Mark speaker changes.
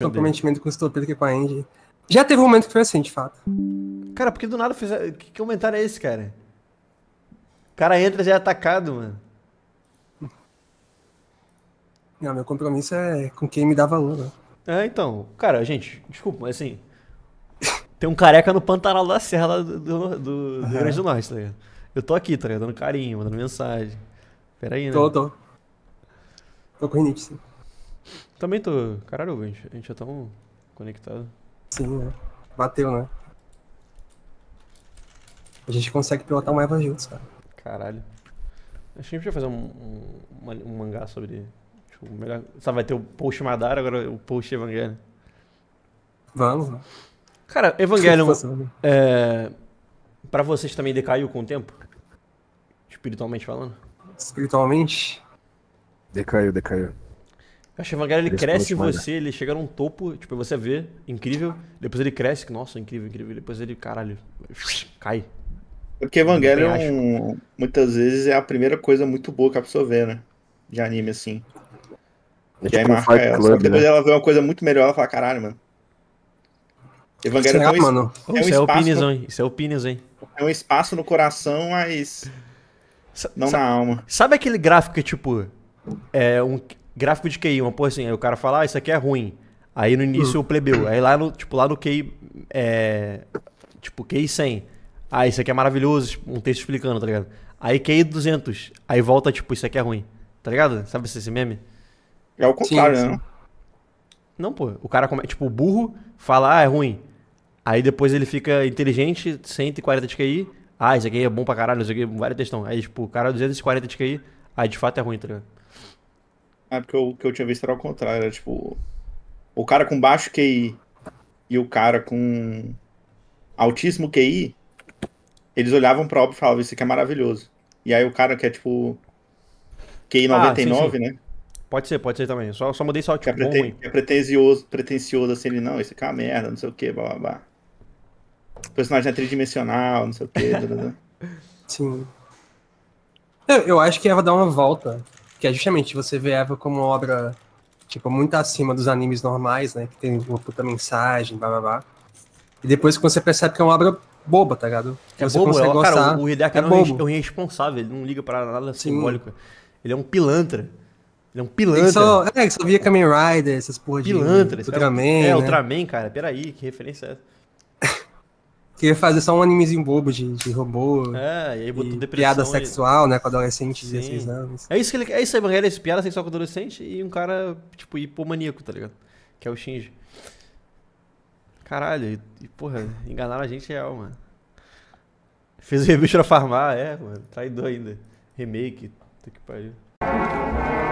Speaker 1: Meu comprometimento
Speaker 2: com o Stopper que com a Angie. Já teve um momento que foi assim, de fato. Cara, porque do nada fez? Que comentário é esse, cara? O cara entra já é atacado, mano. Não, meu compromisso é com
Speaker 1: quem me dá valor, né?
Speaker 2: É, então. Cara, gente, desculpa, mas assim. Tem um careca no Pantanal da Serra do, do, do, do Grande do Norte, tá ligado? Eu tô aqui, tá ligado? Dando carinho, mandando mensagem. Peraí, né? Tô, tô. Tô com rinite, sim. Também tô. Caralho, a gente, a gente é
Speaker 1: tão tá conectado. Sim, né? Bateu, né? A gente consegue pilotar uma Eva juntos, cara. Caralho. Acho que a gente podia fazer um,
Speaker 2: um,
Speaker 1: um mangá sobre.
Speaker 2: Tipo, melhor. só vai ter o post Madara, agora o post Evangelho. Vamos, né? Cara, Evangelho. é, pra vocês também decaiu com o tempo? Espiritualmente falando?
Speaker 1: Espiritualmente? Decaiu, decaiu.
Speaker 2: Acho que o Evangelho ele cresce em né? você, ele chega num topo, tipo, você vê, incrível. Depois ele cresce, que, nossa, incrível, incrível. Depois ele, caralho,
Speaker 3: cai. Porque Evangelho é um, muitas vezes é a primeira coisa muito boa que a pessoa vê, né? De anime, assim. É tipo um ela. Club, depois né? ela vê uma coisa muito melhor, ela fala, caralho, mano. Evangelho Será, é um, mano? É um isso, é opinions, no...
Speaker 2: isso é opinions, hein?
Speaker 3: É um espaço no coração, mas. Sa não na alma. Sabe aquele gráfico
Speaker 2: que, tipo, é um, gráfico de QI, uma porra assim, aí o cara fala, ah, isso aqui é ruim. Aí no início o hum. plebeu. Aí lá no, tipo, lá no QI, é, tipo, QI 100. Ah, isso aqui é maravilhoso, tipo, um texto explicando, tá ligado? Aí QI 200. Aí volta, tipo, isso aqui é ruim. Tá ligado? Sabe esse meme?
Speaker 3: É o contrário, né?
Speaker 2: Não, pô. O cara, come... tipo, o burro fala, ah, é ruim. Aí depois ele fica inteligente, 140 de QI. Ah, isso aqui é bom pra caralho, isso aqui é várias questões Aí, tipo, o cara 240 de QI, aí ah, de fato é ruim, tá ligado?
Speaker 3: É porque o que eu tinha visto era o contrário, era tipo. O cara com baixo QI e o cara com altíssimo QI, eles olhavam pra obra e falavam, isso aqui é maravilhoso. E aí o cara que é tipo. QI 99, ah, sim, sim. né? Pode ser, pode ser também. Só, só mudei só o é tipo. É, preten é pretencioso, assim, ele, não, esse aqui é uma merda, não sei o que, blá blá blá. O personagem é tridimensional, não sei o que. blá, blá.
Speaker 1: Sim. Eu, eu acho que ela vai dar uma volta que é justamente você vê Eva como obra tipo muito acima dos animes normais, né, que tem uma puta mensagem, blá blá blá. E depois que você percebe que é uma obra boba, tá ligado? Que é você bobo, consegue é, gostar. Cara, o Hideaki é, é, é um
Speaker 2: irresponsável, ele não liga para nada Sim. simbólico. Ele é um
Speaker 1: pilantra. Ele é um pilantra. Ele só, é, ele só via Kamen Rider, essas porra pilantra, de... Pilantra. É Ultraman, É, né? Ultraman,
Speaker 2: cara, peraí, que referência é essa?
Speaker 1: Queria fazer só um animezinho bobo de, de robô. É, e aí botou e depressão. Piada e... sexual, né, com adolescente de 16 anos. É isso que
Speaker 2: ele. É isso aí, mano. É piada sexual com adolescente e um cara, tipo, hipomaníaco, tá ligado? Que é o Shinji. Caralho, e, porra, enganaram a gente real, mano. Fez o rebicho pra farmar, é, mano. Traidor ainda. Remake, puta que pariu.